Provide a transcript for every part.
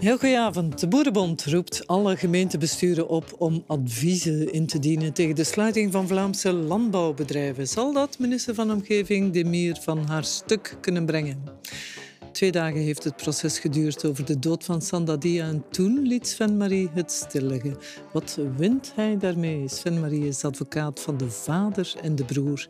Heel avond. De Boerenbond roept alle gemeentebesturen op om adviezen in te dienen tegen de sluiting van Vlaamse landbouwbedrijven. Zal dat minister van Omgeving Demir van haar stuk kunnen brengen? Twee dagen heeft het proces geduurd over de dood van Sandadia en toen liet Sven-Marie het stilligen. Wat wint hij daarmee? Sven-Marie is advocaat van de vader en de broer.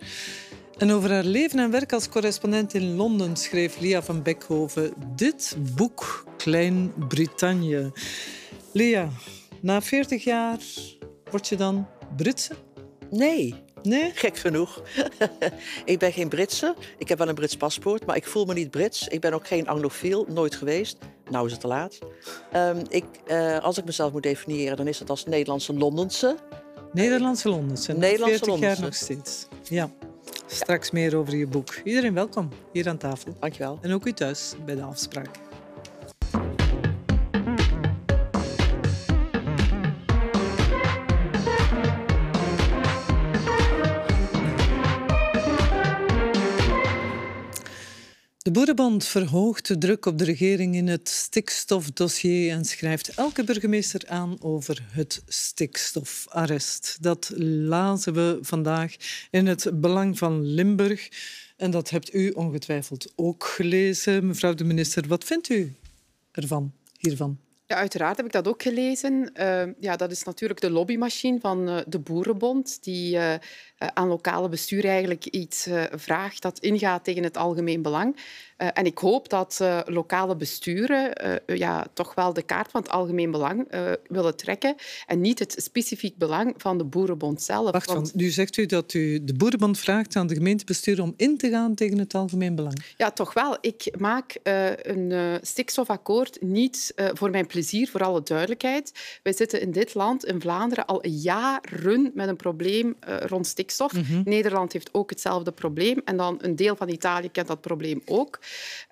En over haar leven en werk als correspondent in Londen schreef Lia van Beckhoven dit boek, Klein-Brittannië. Lia, na 40 jaar word je dan Britse? Nee. Nee? Gek genoeg. ik ben geen Britse. Ik heb wel een Brits paspoort, maar ik voel me niet Brits. Ik ben ook geen anglofiel, nooit geweest. Nou is het te laat. Ehm, ik, eh, als ik mezelf moet definiëren, dan is dat als Nederlandse Londense. Nederlandse Londense. Nederlandse 40 jaar nog steeds. Ja. Straks meer over je boek. Iedereen welkom hier aan tafel. Dankjewel. En ook u thuis bij de afspraak. De Boerenbond verhoogt de druk op de regering in het stikstofdossier en schrijft elke burgemeester aan over het stikstofarrest. Dat lazen we vandaag in het Belang van Limburg. En dat hebt u ongetwijfeld ook gelezen. Mevrouw de minister, wat vindt u ervan, hiervan? uiteraard heb ik dat ook gelezen. Ehm, ja, dat is natuurlijk de lobbymachine van eh, de Boerenbond, die eh, eh, aan lokale bestuur eigenlijk iets vraagt dat ingaat tegen het algemeen belang. en ik hoop dat lokale besturen ja, toch wel de kaart van het algemeen belang willen trekken en niet het specifiek belang van de Boerenbond zelf. Wacht, want... nu zegt u dat u de Boerenbond vraagt aan de gemeentebestuur om in te gaan tegen het algemeen belang. Ja, toch wel. Ik maak een stikstofakkoord niet voor mijn plezier plezier, voor alle duidelijkheid. Wij zitten in dit land, in Vlaanderen, al jaren met een probleem eh, rond stikstof. Mhm. Nederland heeft ook hetzelfde probleem. En dan een deel van Italië kent dat probleem ook.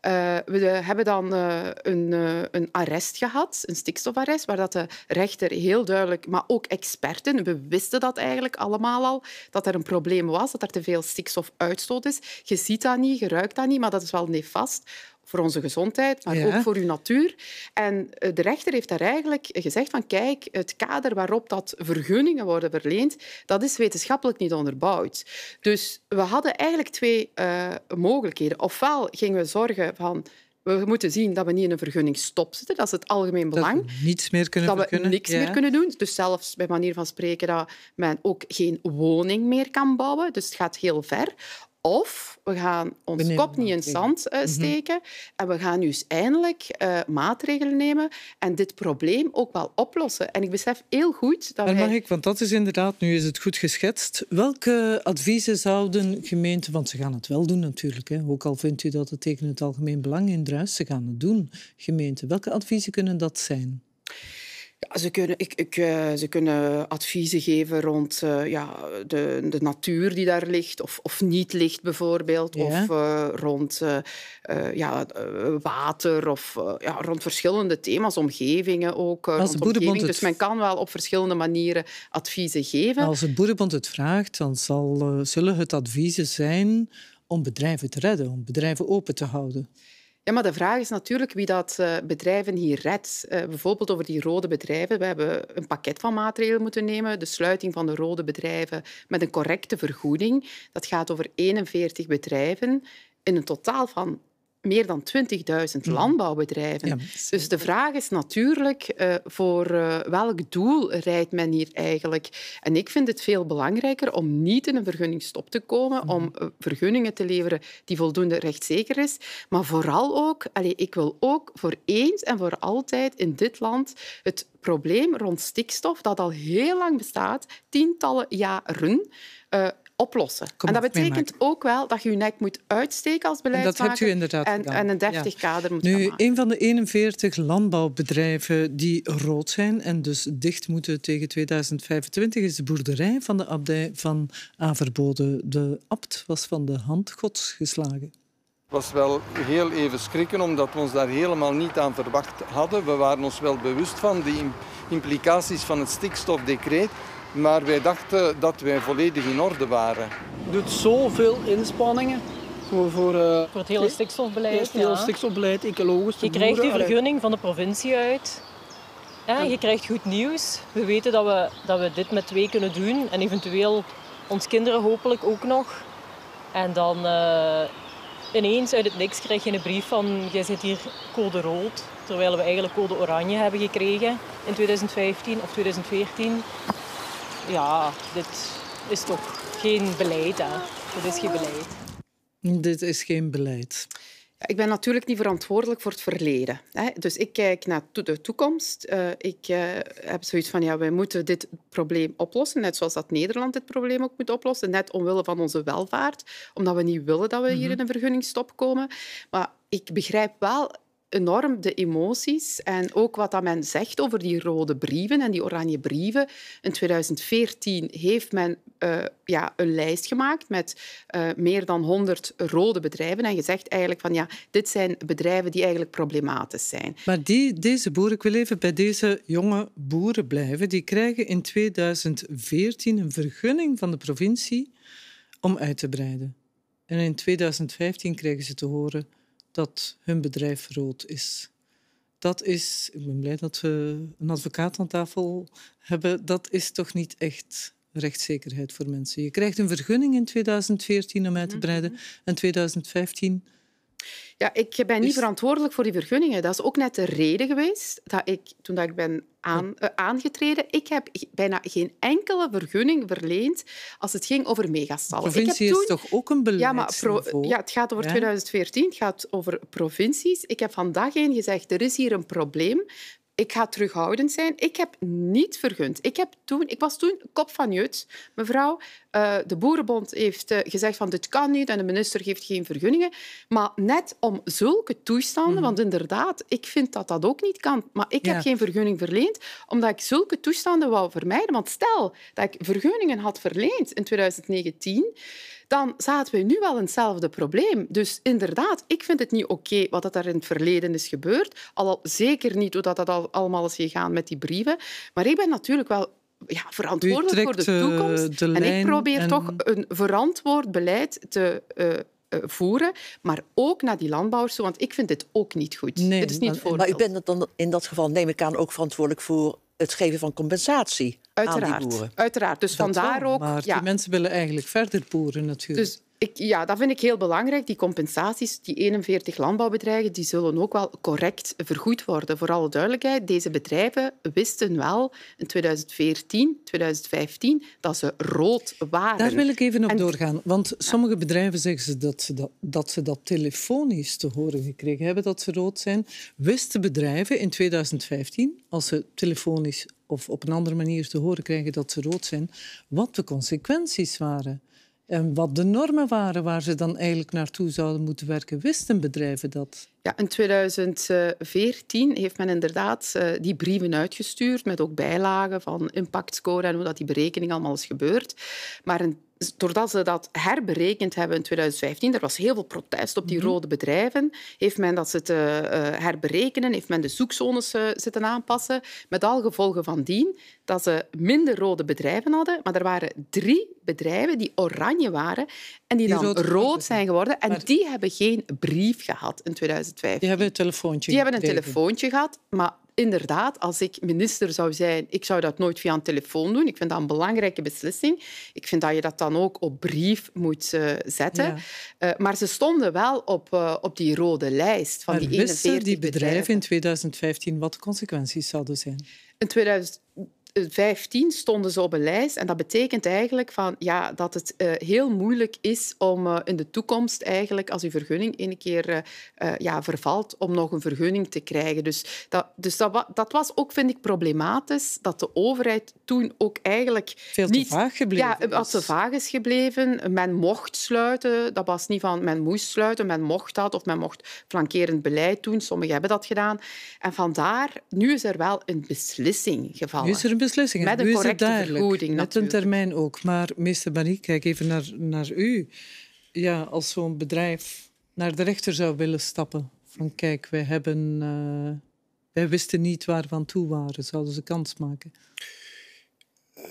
Eh, we hebben dan eh, een, een arrest gehad, een stikstofarrest, waar dat de rechter heel duidelijk, maar ook experten, we wisten dat eigenlijk allemaal al, dat er een probleem was, dat er te veel stikstofuitstoot is. Je ziet dat niet, je ruikt dat niet, maar dat is wel nefast voor onze gezondheid, maar ook voor uw natuur. En eh, de rechter heeft daar eigenlijk gezegd van kijk, het kader waarop dat vergunningen worden verleend, dat is wetenschappelijk niet onderbouwd. Dus we hadden eigenlijk twee eh, mogelijkheden. Ofwel gingen we zorgen van we moeten zien dat we niet in een vergunning stop Dat is het algemeen belang. Dat we niets meer kunnen Dat we niks meer kunnen doen. Dus zelfs bij manier van spreken dat men ook geen woning meer kan bouwen. Dus het gaat heel ver. Of we gaan ons kop niet in zand eh, mhm. steken en we gaan nu eindelijk eh, maatregelen nemen en dit probleem ook wel oplossen. En ik besef heel goed dat. Maar mag ik, want dat is inderdaad, nu is het goed geschetst. Welke adviezen zouden gemeenten, want ze gaan het wel doen natuurlijk, hè, ook al vindt u dat het tegen het algemeen belang indruist, ze gaan het doen, gemeenten. Welke adviezen kunnen dat zijn? ze, kunnen, ik, ik, eh, ze kunnen adviezen geven rond eh, ja, de, de natuur die daar ligt of, of niet ligt bijvoorbeeld. Of eh, rond ja, water of ja, rond verschillende thema's, omgevingen ook. Als omgeving. Dus men kan wel op verschillende manieren adviezen geven. Als het boerenbond het vraagt, dan zal, zullen het adviezen zijn om bedrijven te redden, om bedrijven open te houden. Ja, maar de vraag is natuurlijk wie dat eh, bedrijven hier redt. Eh, bijvoorbeeld over die rode bedrijven. We hebben een pakket van maatregelen moeten nemen. De sluiting van de rode bedrijven met een correcte vergoeding. Dat gaat over 41 bedrijven in een totaal van meer dan 20.000 mm. landbouwbedrijven. Dus de vraag is natuurlijk eh, voor eh, welk doel rijdt men hier eigenlijk? En ik vind het veel belangrijker om niet in een vergunningstop te komen, mm-hmm. om eh, vergunningen te leveren die voldoende rechtszeker is, maar vooral ook, ik wil ook voor eens en voor altijd in dit land het probleem rond stikstof, dat al heel lang bestaat, tientallen jaren, oplossen. en dat betekent ook wel dat je je nek moet uitsteken als beleidsmaker. En dat u inderdaad en, een deftig kader moet Nu, een van de 41 landbouwbedrijven die rood zijn en dus dicht moeten tegen 2025 is de boerderij van de abdij van Averbode. De abt was van de hand gods geslagen Het was wel heel even schrikken, omdat we ons daar helemaal niet aan verwacht hadden. We waren ons wel bewust van de implicaties van het stikstofdecreet. Maar wij dachten dat wij volledig in orde waren. Je doet zoveel inspanningen voor, voor, eh, voor het hele stikstofbeleid. hele ecologisch. Je krijgt die eh, vergunning van de provincie uit. en... Je krijgt goed nieuws. We weten dat we, dat we dit met twee kunnen doen. En eventueel ons kinderen hopelijk ook nog. En dan eh, ineens uit het niks krijg je een brief van jij zit hier code rood. Terwijl we eigenlijk code oranje hebben gekregen in 2015 of 2014 ja, dit is toch geen beleid, hè? Dit is geen beleid. Dit is geen beleid. Ik ben natuurlijk niet verantwoordelijk voor het verleden. Dus ik kijk naar de toekomst. Eh, ik eh, heb zoiets van, ja, wij moeten dit probleem oplossen, net zoals dat Nederland dit probleem ook moet oplossen, net omwille van onze welvaart, omdat we niet willen dat we hier mhm. in een vergunningstop komen. Maar ik begrijp wel enorm de emoties en ook wat dat men zegt over die rode brieven en die oranje brieven. In 2014 heeft men eh, ja, een lijst gemaakt met eh, meer dan 100 rode bedrijven en gezegd eigenlijk van ja, dit zijn bedrijven die eigenlijk problematisch zijn. Maar die, deze boeren, ik wil even bij deze jonge boeren blijven, die krijgen in 2014 een vergunning van de provincie om uit te breiden. En in 2015 kregen ze te horen dat hun bedrijf rood is. Dat is, ik ben blij dat we een advocaat aan tafel hebben, dat is toch niet echt rechtszekerheid voor mensen. Je krijgt een vergunning in 2014 om uit te mhm. breiden mm -hmm. en 2015 ja, ik ben niet verantwoordelijk voor die vergunningen. Dat is ook net de reden geweest dat ik, toen dat ik ben eh, aangetreden, ik heb bijna geen enkele vergunning verleend als het ging over megastallen. Provincie ik heb toen... is toch ook een beleid. Ja, maar ja, het gaat over 2014, het gaat over provincies. Ik heb vandaag één gezegd, er is hier een probleem ik ga terughoudend zijn. Ik heb niet vergund. Ik, heb toen, ik was toen kop van jut, mevrouw. Eh, de Boerenbond heeft eh, gezegd van dit kan niet en de minister geeft geen vergunningen. Maar net om zulke toestanden, mhm. want inderdaad, ik vind dat dat ook niet kan, maar ik heb geen vergunning verleend, omdat ik zulke toestanden wou vermijden. Want stel dat ik vergunningen had verleend in 2019 dan zaten we nu wel in hetzelfde probleem. Dus inderdaad, ik vind het niet oké okay wat er in het verleden is gebeurd. Al, zeker niet hoe dat, dat allemaal is gegaan met die brieven. Maar ik ben natuurlijk wel ja, verantwoordelijk voor de eh, toekomst. en ik probeer toch een verantwoord beleid te eh, eh, voeren, maar ook naar die landbouwers toe, want ik vind dit ook niet goed. Nee, is niet maar, u bent dan in dat geval, neem ik aan, ook verantwoordelijk voor het geven van compensatie uiteraard, aan die boeren. Uiteraard. Dus vandaar wel, ook. Maar die mensen willen eigenlijk verder boeren natuurlijk. Dus ik, ja, dat vind ik heel belangrijk. Die compensaties, die 41 landbouwbedrijven, die zullen ook wel correct vergoed worden. Voor alle duidelijkheid, deze bedrijven wisten wel in 2014, 2015 dat ze rood waren. Daar wil ik even op doorgaan. Want sommige bedrijven zeggen ze dat, ze dat, dat ze dat telefonisch te horen gekregen hebben dat ze rood zijn. Wisten bedrijven in 2015, als ze telefonisch of op een andere manier te horen krijgen dat ze rood zijn, wat de consequenties waren? En wat de normen waren waar ze dan eigenlijk naartoe zouden moeten werken, wisten bedrijven dat? Ja, in 2014 heeft men inderdaad eh, die brieven uitgestuurd met ook bijlagen van impactscore en hoe dat die berekening allemaal is gebeurd. Maar in doordat ze dat herberekend hebben in 2015, er was heel veel protest op die mhm. rode bedrijven, heeft men dat zitten eh, herberekenen, heeft men de zoekzones eh, zitten aanpassen, met al gevolgen van dien dat ze minder rode bedrijven hadden, maar er waren drie bedrijven die oranje waren en die, dan rood, zijn geworden. En die hebben geen brief gehad in 2015. Die hebben een telefoontje Die hebben een telefoontje gehad, maar inderdaad, als ik minister zou zijn, ik zou dat nooit via een telefoon doen. Ik vind dat een belangrijke beslissing. Ik vind dat je dat dan ook op brief moet eh, zetten. Eh, maar ze stonden wel op, eh, op die rode lijst van die 41 die bedrijven, bedrijven in 2015 wat de consequenties zouden zijn? In 2000 15 stonden ze op een lijst. En dat betekent eigenlijk van, ja, dat het eh, heel moeilijk is om eh, in de toekomst eigenlijk, als uw vergunning een keer eh, ja, vervalt, om nog een vergunning te krijgen. Dus, dat, dus dat, dat, was ook, vind ik, problematisch, dat de overheid toen ook eigenlijk... Veel te niet, vaag gebleven Ja, wat te vaag is gebleven. Men mocht sluiten. Dat was niet van, men moest sluiten, men mocht dat. Of men mocht flankerend beleid doen. Sommigen hebben dat gedaan. En vandaar, nu is er wel een beslissing gevallen beslissingen. Met een correcte vergoeding Met een termijn ook. Maar meester Barry, kijk even naar, naar u. Ja, als zo'n bedrijf naar de rechter zou willen stappen. Van kijk, wij, hebben, eh, wij wisten niet waar we toe waren. Zouden ze kans maken? Eh,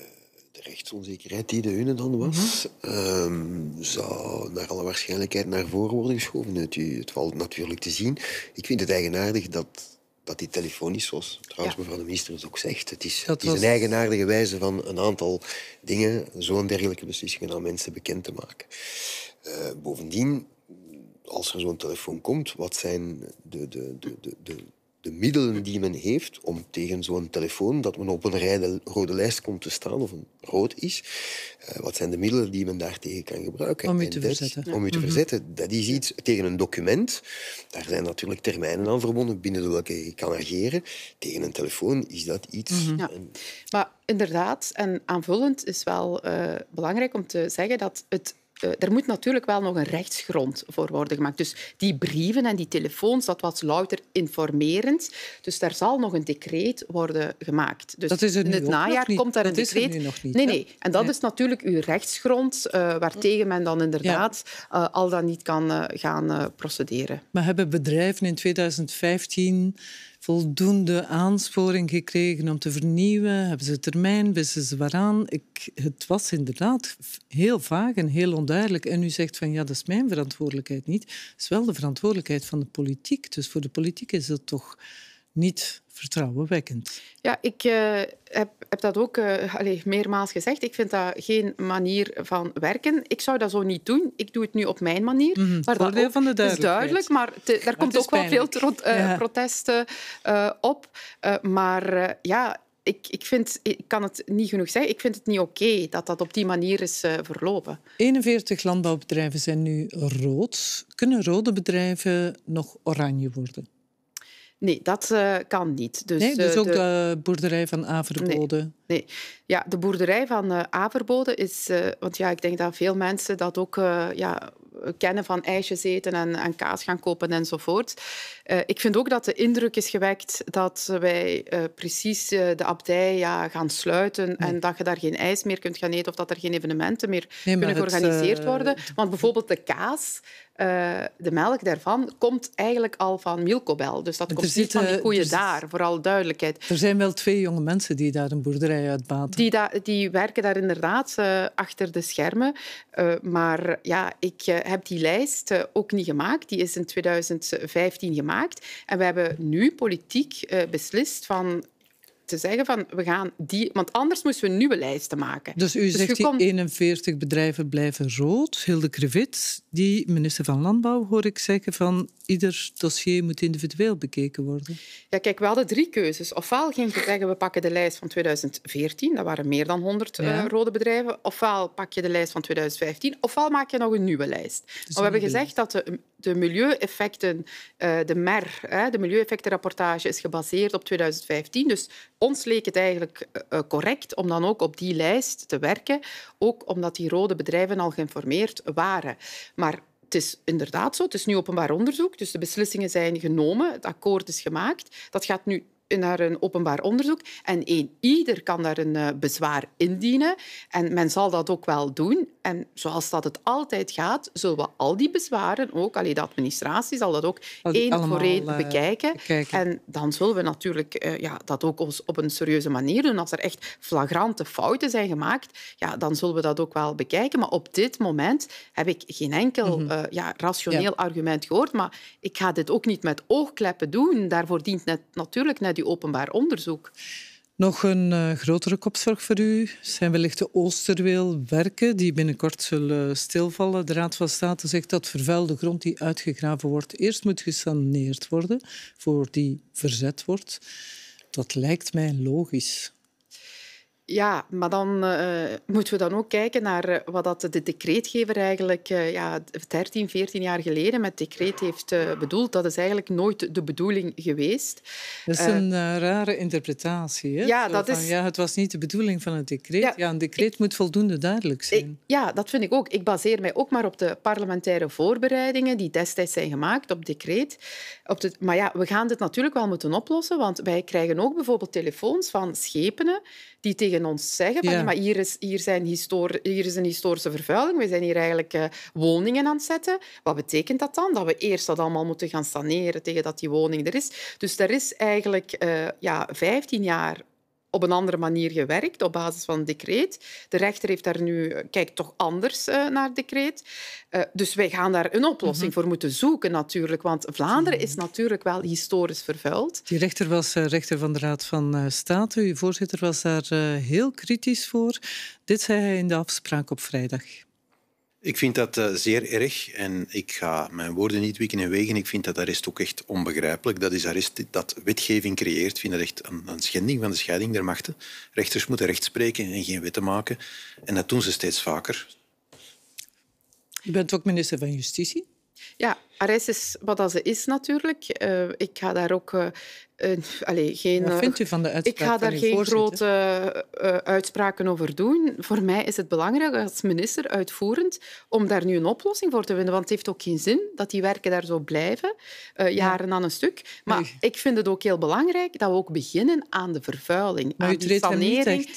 de rechtsonzekerheid die de hunne dan was, mhm. ehm, zou naar alle waarschijnlijkheid naar voren worden geschoven. het valt natuurlijk te zien. Ik vind het eigenaardig dat dat die telefonisch was. Trouwens, mevrouw de minister het ook zegt. Het is, een eigenaardige wijze van een aantal dingen, zo'n dergelijke beslissingen aan mensen bekend te maken. Eh, bovendien, als er zo'n telefoon komt, wat zijn de, de, de, de, de de middelen die men heeft om tegen zo'n telefoon dat men op een rijde, rode lijst komt te staan of een rood is, eh, wat zijn de middelen die men daartegen kan gebruiken? Om u te verzetten. Om u te mhm. verzetten. Dat is iets tegen een document. Daar zijn natuurlijk termijnen aan verbonden binnen de welke je kan ageren. Tegen een telefoon is dat iets. Mhm. ja. Maar inderdaad, en aanvullend is wel eh, belangrijk om te zeggen dat het eh, er moet natuurlijk wel nog een rechtsgrond voor worden gemaakt. Dus die brieven en die telefoons, dat was louter informerend. Dus daar zal nog een decreet worden gemaakt. Dus dat is er in het najaar komt daar een decreet. nog niet, nee, nee. En dat is natuurlijk uw rechtsgrond uh, waartegen men dan inderdaad eh, al dan niet kan gaan procederen. Maar hebben bedrijven in 2015 voldoende aansporing gekregen om te vernieuwen? Hebben ze termijn? Wisten ze waaraan? Ik, het was inderdaad heel vaag en heel onduidelijk. En u zegt van ja, dat is mijn verantwoordelijkheid niet. Het is wel de verantwoordelijkheid van de politiek. Dus voor de politiek is dat toch niet vertrouwenwekkend. Ja, ik eh, heb, heb, dat ook uh, meermaals gezegd. Ik vind dat geen manier van werken. Ik zou dat zo niet doen. Ik doe het nu op mijn manier. Mm dat van de is duidelijk, maar daar komt ook wel veel eh, protesten op. maar ja, ik, ik, vind, ik kan het niet genoeg zeggen, ik vind het niet oké dat dat op die manier is verlopen. 41 landbouwbedrijven zijn nu rood. Kunnen rode bedrijven nog oranje worden? Nee, dat eh, kan niet. Dus, nee, dus eh, ook de, boerderij van Averbode? Nee, nee, Ja, de boerderij van eh, Averbode is... want ja, ik denk dat veel mensen dat ook ja, kennen van ijsjes eten en, kaas gaan kopen enzovoort. Uh, ik vind ook dat de indruk is gewekt dat wij eh, precies eh, de abdij ja, gaan sluiten en dat je daar geen ijs meer kunt gaan eten of dat er geen evenementen meer kunnen georganiseerd worden. Want bijvoorbeeld de kaas, de melk daarvan komt eigenlijk al van Milcobel. Dus dat komt niet van die koeien daar, vooral duidelijkheid. Er zijn wel twee jonge mensen die daar een boerderij uitbaten. Die, die werken daar inderdaad achter de schermen. maar ja, ik, heb die lijst eh, ook niet gemaakt. Die is in 2015 gemaakt. En we hebben nu politiek eh, beslist van te zeggen van we gaan die, want anders moesten we een nieuwe lijst maken. Dus u dus zegt die 41 bedrijven blijven rood. Hilde Krevits, die minister van Landbouw, hoor ik zeggen van ieder dossier moet individueel bekeken worden. Ja, kijk, we hadden drie keuzes. Ofwel ging je zeggen we pakken de lijst van 2014, dat waren meer dan 100 eh, rode bedrijven. Ofwel pak je de lijst van 2015, ofwel maak je nog een nieuwe lijst. Dus we hebben gezegd dat de, milieueffecten, eh, de MER, de milieueffectenrapportage is gebaseerd op 2015. Dus ons leek het eigenlijk eh, eh, correct om dan ook op die lijst te werken, ook omdat die rode bedrijven al geïnformeerd waren. Maar het is inderdaad zo, het is nu openbaar onderzoek, dus de beslissingen zijn genomen, het akkoord is gemaakt. Dat gaat nu naar een openbaar onderzoek. En één, ieder kan daar een eh, bezwaar indienen. En men zal dat ook wel doen. En zoals dat het altijd gaat, zullen we al die bezwaren ook, allee, de administratie zal dat ook één voor één eh, bekijken. En dan zullen we natuurlijk eh, ja, dat ook op een serieuze manier doen. Als er echt flagrante fouten zijn gemaakt, ja, dan zullen we dat ook wel bekijken. Maar op dit moment heb ik geen enkel mhm. ja, rationeel argument gehoord. Maar ik ga dit ook niet met oogkleppen doen. Daarvoor dient net, natuurlijk net die openbaar onderzoek. Nog een eh, grotere kopzorg voor u zijn wellicht de Oosterweelwerken, die binnenkort zullen stilvallen. De Raad van State zegt dat vervuilde grond die uitgegraven wordt eerst moet gesaneerd worden voor die verzet wordt. Dat lijkt mij logisch. Ja, maar dan eh, moeten we dan ook kijken naar eh, wat dat de decreetgever eigenlijk uh, ja, 13, 14 jaar geleden met decreet heeft bedoeld. Dat is eigenlijk nooit de bedoeling geweest. Dat is een rare interpretatie. Hè? Ja, dat is... ja, het was niet de bedoeling van het decreet. Ja, een decreet moet voldoende duidelijk zijn. ja, dat vind ik ook. Ik baseer mij ook maar op de parlementaire voorbereidingen die destijds zijn gemaakt op decreet. Op de... Maar ja, we gaan dit natuurlijk wel moeten oplossen, want wij krijgen ook bijvoorbeeld telefoons van schepenen die tegen ons zeggen van ja. maar hier is, hier, zijn hier is een historische vervuiling, we zijn hier eigenlijk eh, woningen aan het zetten. Wat betekent dat dan? Dat we eerst dat allemaal moeten gaan saneren tegen dat die woning er is. Dus er is eigenlijk uh, ja, 15 jaar op een andere manier gewerkt op basis van een decreet. De rechter heeft daar nu, eh, kijkt toch anders eh, naar decreet. Eh, dus wij gaan daar een oplossing mhm. voor moeten zoeken natuurlijk, want Vlaanderen is natuurlijk wel historisch vervuild. Die rechter was rechter van de Raad van State. Uw voorzitter was daar heel kritisch voor. Dit zei hij in de afspraak op vrijdag. Ik vind dat eh, zeer erg en ik ga mijn woorden niet wikken en wegen. Ik vind dat arrest ook echt onbegrijpelijk. Dat is arrest dat wetgeving creëert. Ik vind dat echt een, een schending van de scheiding der machten. Rechters moeten recht spreken en geen wetten maken. En dat doen ze steeds vaker. Je bent ook minister van Justitie. Ja, arrest is wat dat ze is natuurlijk. Eh, ik ga daar ook eh, uh, geen, Wat eh, vindt u van de uitspraken? Ik ga daar geen grote eh, uitspraken over doen. Voor mij is het belangrijk als minister uitvoerend om daar nu een oplossing voor te vinden. Want het heeft ook geen zin dat die werken daar zo blijven, jaren aan een stuk. Maar ik vind het ook heel belangrijk dat we ook beginnen aan de vervuiling, aan u sanering.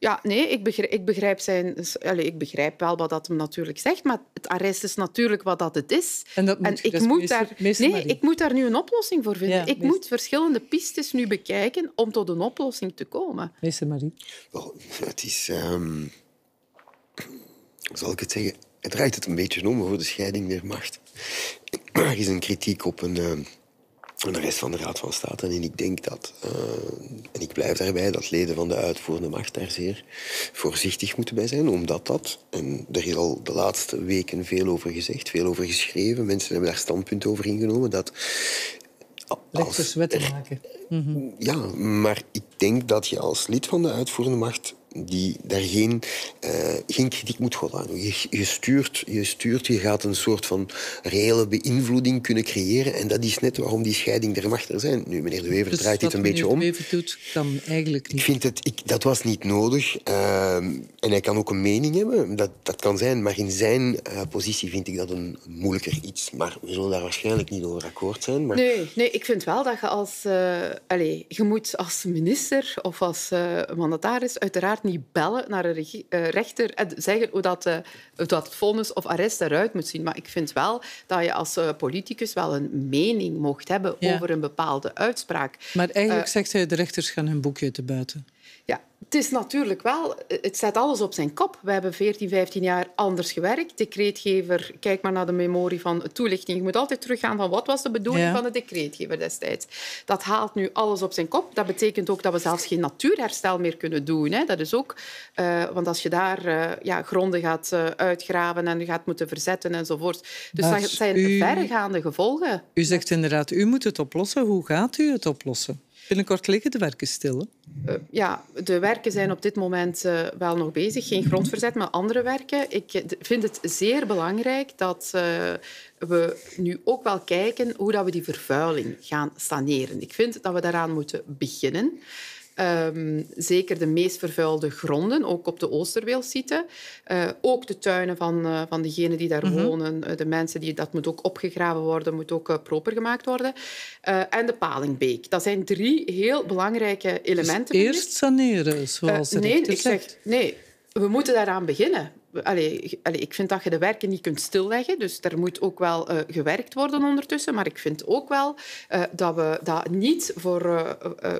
Ja, nee, ik begrijp, ik begrijp zijn... Allez, ik begrijp wel wat dat hem natuurlijk zegt, maar het arrest is natuurlijk wat dat het is. En, dat moet, ik, moet meester, daar, meester nee, ik moet daar nu een oplossing voor vinden. ik moet verschillende pistes nu bekijken om tot een oplossing te komen. Meester Marie? het is... Ehm, hoe zal ik het zeggen? Het draait het een beetje om voor de scheiding der macht. Er is een kritiek op een... Ehm, en de rest van de Raad van State. En ik denk dat, eh, en ik blijf daarbij, dat leden van de uitvoerende macht daar zeer voorzichtig moeten bij zijn, omdat dat, en er is al de laatste weken veel over gezegd, veel over geschreven, mensen hebben daar standpunt over ingenomen, dat... wetten maken. Ja, maar ik denk dat je als lid van de uitvoerende macht die daar geen, eh, geen kritiek moet gaan. aan. Je, je, stuurt, je stuurt, je gaat een soort van reële beïnvloeding kunnen creëren. En dat is net waarom die scheiding er machten zijn. Nu, meneer De Wever dus draait dit een beetje om. meneer De Wever doet, kan eigenlijk niet. Ik vind het, ik, dat was niet nodig. Ehm, en hij kan ook een mening hebben, dat, dat kan zijn. Maar in zijn eh, positie vind ik dat een moeilijker iets. Maar we zullen daar waarschijnlijk niet over akkoord zijn. Maar... Nee, nee, ik vind wel dat je als... Eh, allez, je moet als minister of als mandataris uiteraard niet bellen naar een eh, rechter en zeggen hoe dat, eh, dat het vonnis of arrest eruit moet zien. Maar ik vind wel dat je als eh, politicus wel een mening mocht hebben over een bepaalde uitspraak. Maar eigenlijk zegt hij, de rechters gaan hun boekje te buiten. Ja, het is natuurlijk wel, het zet alles op zijn kop. We hebben 14, 15 jaar anders gewerkt. Decreetgever, kijk maar naar de memorie van toelichting. Je moet altijd teruggaan van wat was de bedoeling van de decreetgever destijds. Dat haalt nu alles op zijn kop. Dat betekent ook dat we zelfs geen natuurherstel meer kunnen doen. Hè. Dat is ook, eh, want als je daar eh, ja, gronden gaat eh, uitgraven en gaat moeten verzetten enzovoort. Dus dat zijn u... verregaande gevolgen. U zegt inderdaad, u moet het oplossen. Hoe gaat u het oplossen? Binnenkort liggen de werken stil. Eh, ja, de werken zijn op dit moment eh, wel nog bezig. Geen grondverzet, maar andere werken. Ik eh, vind het zeer belangrijk dat we nu ook wel kijken hoe dat we die vervuiling gaan saneren. Ik vind dat we daaraan moeten beginnen. Ehm, zeker de meest vervuilde gronden, ook op de Oosterweelsite. Uh, eh, ook de tuinen van, uh, van degenen die daar mhm. wonen, eh, de mensen die dat moet ook opgegraven worden, moet ook proper gemaakt worden. en de Palingbeek. Dat zijn drie heel belangrijke dus elementen. eerst saneren, zoals het nee, ik nee, we moeten daaraan beginnen. Allee, allee, ik vind dat je de werken niet kunt stilleggen. Dus er moet ook wel gewerkt worden ondertussen. Maar ik vind ook wel dat we dat niet voor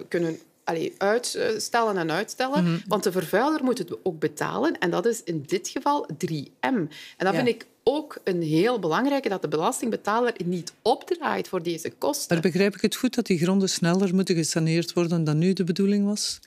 kunnen allee, uitstellen en uitstellen. Mhm. Want de vervuiler moet het ook betalen. En dat is in dit geval 3M. En dat vind ik ook een heel belangrijke, dat de belastingbetaler niet opdraait voor deze kosten. Maar begrijp ik het goed dat die gronden sneller moeten gesaneerd worden dan nu de bedoeling was?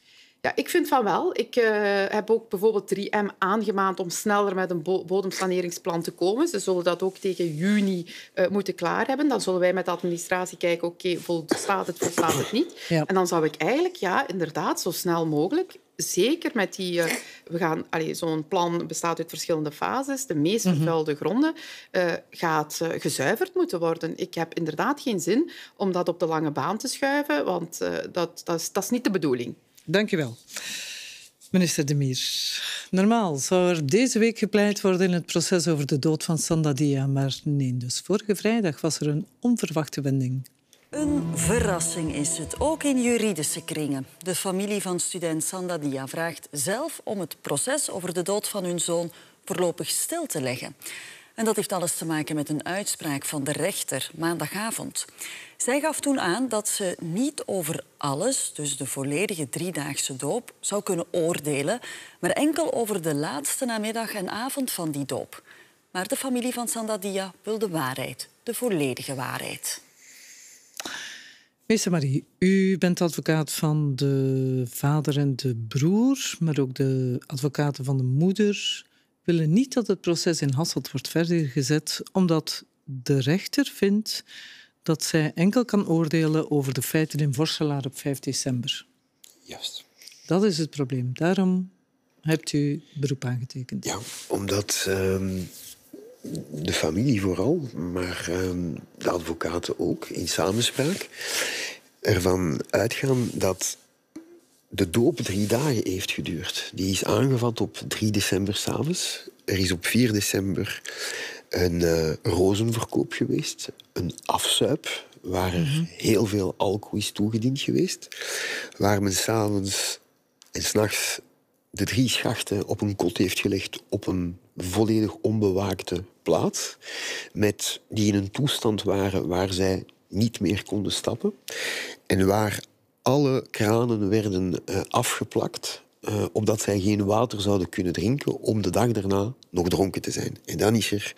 Ja, ik vind van wel. Ik eh, heb ook bijvoorbeeld 3M aangemaand om sneller met een bodemsaneringsplan te komen. Ze zullen dat ook tegen juni eh, moeten klaar hebben. Dan zullen wij met de administratie kijken, oké, okay, volstaat het, volstaat het niet. En dan zou ik eigenlijk, ja, inderdaad, zo snel mogelijk zeker met die... Eh, we gaan, zo'n plan bestaat uit verschillende fases. De meest mhm. vervuilde gronden uh, gaat gezuiverd moeten worden. Ik heb inderdaad geen zin om dat op de lange baan te schuiven, want dat, dat, is, dat is niet de bedoeling. Dank je wel. Minister De Mier, normaal zou er deze week gepleit worden in het proces over de dood van Sandadia, maar nee, dus vorige vrijdag was er een onverwachte wending. Een verrassing is het, ook in juridische kringen. De familie van student Sandadia vraagt zelf om het proces over de dood van hun zoon voorlopig stil te leggen. En dat heeft alles te maken met een uitspraak van de rechter maandagavond. Zij gaf toen aan dat ze niet over alles, dus de volledige driedaagse doop, zou kunnen oordelen, maar enkel over de laatste namiddag en avond van die doop. Maar de familie van Sandadia wil de waarheid, de volledige waarheid. Meester Marie, u bent advocaat van de vader en de broer, maar ook de advocaten van de moeder willen niet dat het proces in Hasselt wordt verder gezet, omdat de rechter vindt dat zij enkel kan oordelen over de feiten in Vorselaar op 5 december. Juist. Dat is het probleem. Daarom hebt u beroep aangetekend. Ja, omdat ehm, de familie vooral, maar ehm, de advocaten ook, in samenspraak, ervan uitgaan dat de doop drie dagen heeft geduurd. Die is aangevat op 3 december s'avonds. Er is op 4 december een eh, rozenverkoop geweest, een afzuip, waar er mhm. heel veel alcohol is toegediend geweest, waar men s'avonds en s'nachts de drie schachten op een kot heeft gelegd op een volledig onbewaakte plaats, met, die in een toestand waren waar zij niet meer konden stappen en waar alle kranen werden eh, afgeplakt uh, eh, opdat zij geen water zouden kunnen drinken om de dag daarna nog dronken te zijn. En dan is er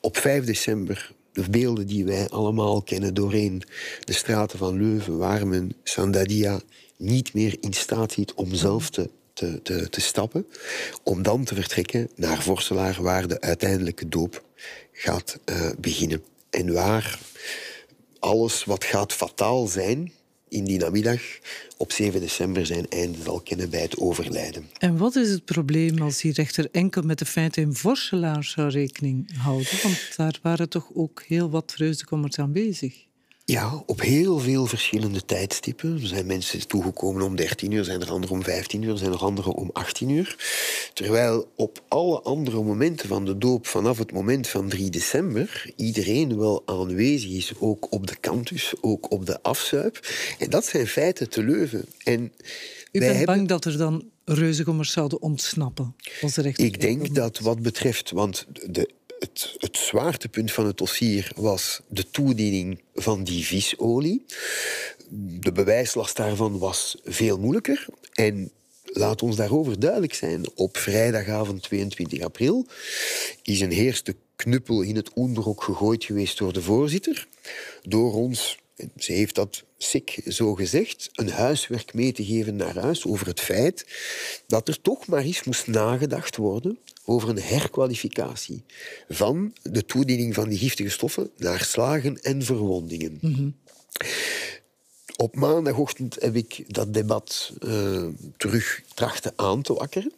op 5 december de beelden die wij allemaal kennen doorheen de straten van Leuven, waar men Sandadia niet meer in staat ziet om zelf te, te, te, stappen, om dan te vertrekken naar Vorselaar, waar de uiteindelijke doop gaat eh, beginnen. En waar alles wat gaat fataal zijn, in die namiddag op 7 december zijn einde zal kennen bij het overlijden. En wat is het probleem als die rechter enkel met de feiten in Vorselaar zou rekening houden? Want daar waren toch ook heel wat aan bezig. Ja, op heel veel verschillende tijdstippen. Er zijn mensen toegekomen om 13 uur, zijn er anderen om 15 uur, zijn er anderen om 18 uur. Terwijl op alle andere momenten van de doop vanaf het moment van 3 december iedereen wel aanwezig is, ook op de kantus, ook op de afzuip. En dat zijn feiten te Leuven. En U bent bang dat er dan reuzegommers zouden ontsnappen? ik denk dat wat betreft, want de het, het zwaartepunt van het dossier was de toediening van die visolie. De bewijslast daarvan was veel moeilijker. En laat ons daarover duidelijk zijn. Op vrijdagavond 22 april is een heerste knuppel in het onderrok gegooid geweest door de voorzitter. Door ons, ze heeft dat ziek zo gezegd, een huiswerk mee te geven naar huis over het feit dat er toch maar eens moest nagedacht worden over een herkwalificatie van de toediening van die giftige stoffen naar slagen en verwondingen. Mhm. Op maandagochtend heb ik dat debat uh, terug trachten aan te wakkeren.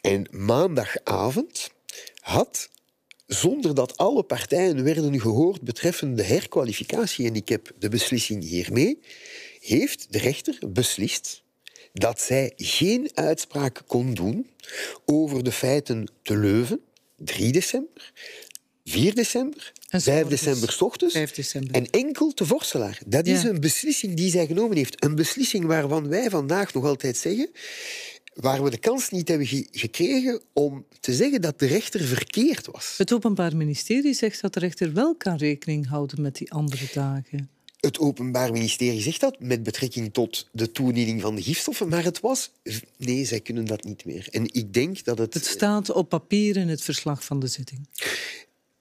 En maandagavond had zonder dat alle partijen werden gehoord betreffende herkwalificatie. En ik heb de beslissing hiermee. Heeft de rechter beslist dat zij geen uitspraak kon doen over de feiten te Leuven, 3 december, 4 december, 5 december s ochtends 5 december. en enkel te Vorselaar. Dat is een beslissing die zij genomen heeft. Een beslissing waarvan wij vandaag nog altijd zeggen, waar we de kans niet hebben gekregen om te zeggen dat de rechter verkeerd was. Het Openbaar Ministerie zegt dat de rechter wel kan rekening houden met die andere dagen. Het Openbaar Ministerie zegt dat met betrekking tot de toediening van de gifstoffen, maar het was. Nee, zij kunnen dat niet meer. En ik denk dat het. Het staat op papier in het verslag van de zitting.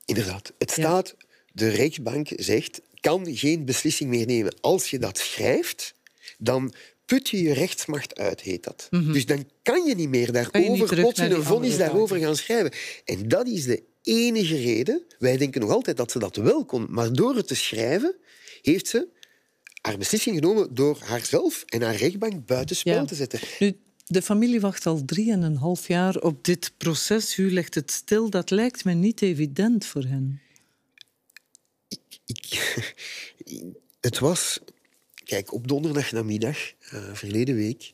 Inderdaad. Het staat. De rechtbank zegt. kan geen beslissing meer nemen. Als je dat schrijft, dan put je je rechtsmacht uit, heet dat. Mhm. Dus dan kan je niet meer daarover plotseling een vonnis daarover gaan schrijven. En dat is de enige reden. Wij denken nog altijd dat ze dat wel kon, maar door het te schrijven heeft ze haar beslissing genomen door haarzelf en haar rechtbank buitenspel ja. te zetten. Nu, de familie wacht al drieënhalf jaar op dit proces. U legt het stil. Dat lijkt me niet evident voor hen. Ik, ik, het was... Kijk, op donderdag namiddag, eh, verleden week,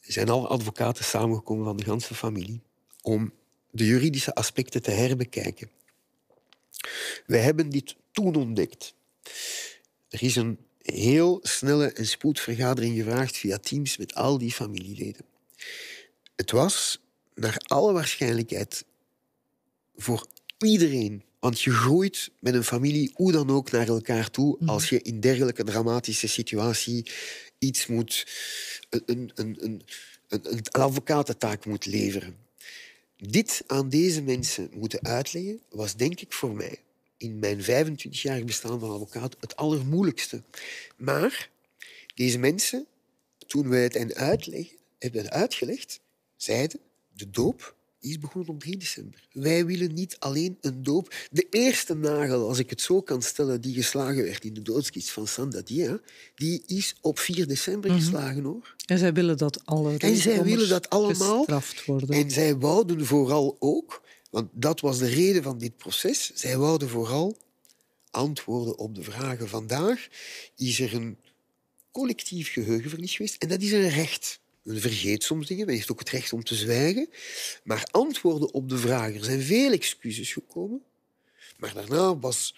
zijn alle advocaten samengekomen van de ganse familie om de juridische aspecten te herbekijken. We hebben dit toen ontdekt. Er is een heel snelle en spoedvergadering gevraagd via Teams met al die familieleden. Het was naar alle waarschijnlijkheid voor iedereen. Want je groeit met een familie hoe dan ook naar elkaar toe mhm. als je in dergelijke dramatische situatie iets moet, een, een, een, een advocatentaak moet leveren. Dit aan deze mensen moeten uitleggen was denk ik voor mij in mijn 25-jarig bestaan van advocaat het allermoeilijkste. Maar deze mensen, toen wij het uitleggen, hebben uitgelegd, zeiden de doop is begonnen op 3 december. Wij willen niet alleen een doop. De eerste nagel, als ik het zo kan stellen, die geslagen werd in de doodskist van Sandadia, die is op 4 december mhm. geslagen hoor. En zij willen dat alle En zij willen dat allemaal. Worden. En zij wouden vooral ook want dat was de reden van dit proces. Zij wouden vooral antwoorden op de vragen. Vandaag is er een collectief geheugenverlies geweest en dat is een recht. Men vergeet soms dingen, men heeft ook het recht om te zwijgen. Maar antwoorden op de vragen, er zijn veel excuses gekomen. Maar daarna was,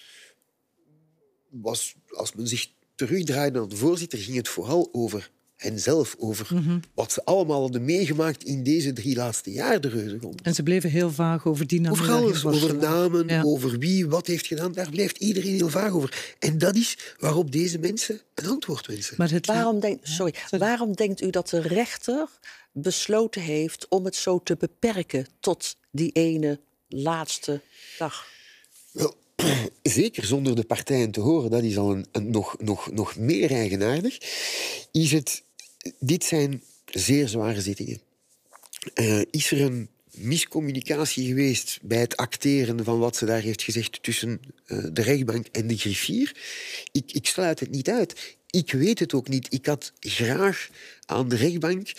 was als men zich terugdraaide naar de voorzitter, ging het vooral over en zelf over mhm. wat ze allemaal hadden meegemaakt in deze drie laatste jaar de reuzenrond. En ze bleven heel vaag over die namen. Over alles, over namen, over wie wat heeft gedaan. Daar blijft iedereen heel vaag over. En dat is waarop deze mensen een antwoord wensen. Maar waarom, denk... Sorry. waarom denkt u dat de rechter besloten heeft om het zo te beperken tot die ene laatste dag? Wel, zeker zonder de partijen te horen, dat is al een, een nog, nog, nog meer eigenaardig, is het dit zijn zeer zware zittingen. Eh, is er een miscommunicatie geweest bij het acteren van wat ze daar heeft gezegd tussen eh, de rechtbank en de griffier? Ik, ik sluit het niet uit. Ik weet het ook niet. Ik had graag aan de rechtbank.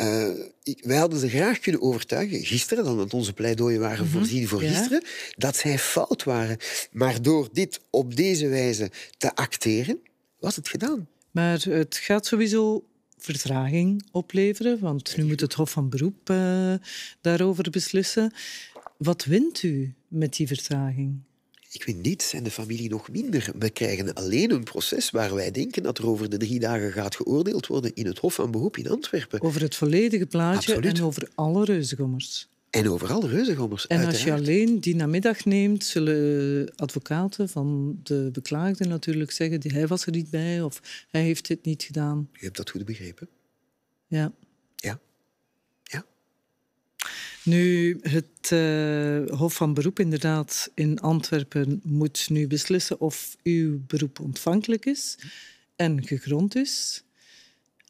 Uh, ik, wij hadden ze graag kunnen overtuigen, gisteren, dan dat onze pleidooien waren mhm. voorzien voor gisteren, dat zij fout waren. Maar door dit op deze wijze te acteren, was het gedaan. Maar het gaat sowieso vertraging opleveren, want nu moet het Hof van Beroep eh, daarover beslissen. Wat wint u met die vertraging? Ik win niets en de familie nog minder. We krijgen alleen een proces waar wij denken dat er over de drie dagen gaat geoordeeld worden in het Hof van Beroep in Antwerpen. Over het volledige plaatje en over alle reuzegommers. En overal reuzengommers. En als je alleen die namiddag neemt, zullen eh, advocaten van de beklaagde natuurlijk zeggen: hij was er niet bij of hij heeft dit niet gedaan. Je hebt dat goed begrepen. Ja. Ja. Ja. Nu, het eh, Hof van Beroep inderdaad in Antwerpen moet nu beslissen of uw beroep ontvankelijk is en gegrond is.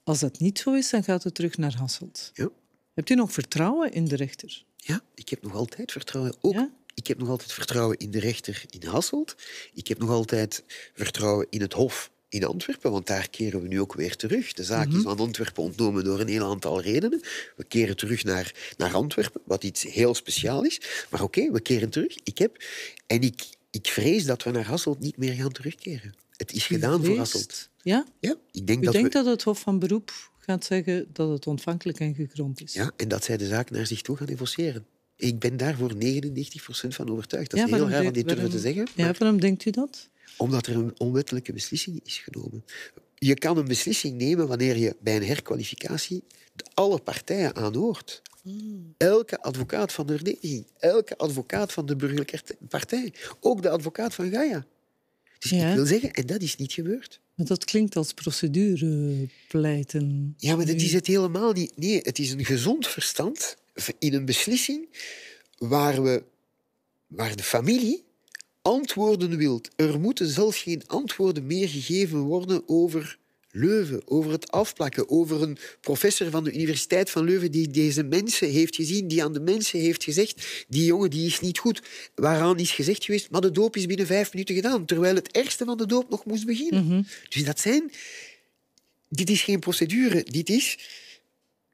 Als dat niet zo is, dan gaat het terug naar Hasselt. Ja. Hebt u nog vertrouwen in de rechter? Ja, ik heb nog altijd vertrouwen. Ook, Ik heb nog altijd vertrouwen in de rechter in Hasselt. Ik heb nog altijd vertrouwen in het Hof in Antwerpen, want daar keren we nu ook weer terug. De zaak is van mhm. Antwerpen ontnomen door een heel aantal redenen. We keren terug naar, naar Antwerpen, wat iets heel speciaal is. Maar oké, we keren terug. Ik heb... En ik, ik vrees dat we naar Hasselt niet meer gaan terugkeren. Het is gedaan voor Hasselt. Ja? ja ik denk denkt dat het Hof van Beroep gaat zeggen dat het ontvankelijk en gegrond is. Ja, en dat zij de zaak naar zich toe gaan evoceren. Ik ben daarvoor 99% van overtuigd. Dat ja, is heel raar om dit durven te zeggen. Ja, waarom denkt u dat? Omdat er een onwettelijke beslissing is genomen. Je kan een beslissing nemen wanneer je bij een herkwalificatie alle partijen aanhoort. Hmm. Elke advocaat van de verdediging, elke advocaat van de burgerlijke partij, ook de advocaat van Gaia. Dus ik wil zeggen, en dat is niet gebeurd. Maar dat klinkt als procedure pleiten. Ja, maar dat is het helemaal niet. Nee, het is een gezond verstand in een beslissing waar, we, waar de familie antwoorden wilt. Er moeten zelfs geen antwoorden meer gegeven worden over Leuven, over het afplakken, over een professor van de Universiteit van Leuven die deze mensen heeft gezien, die aan de mensen heeft gezegd, die jongen die is niet goed. Waaraan is gezegd geweest, maar de doop is binnen vijf minuten gedaan, terwijl het ergste van de doop nog moest beginnen. Mhm. Dus dat zijn... Dit is geen procedure, dit is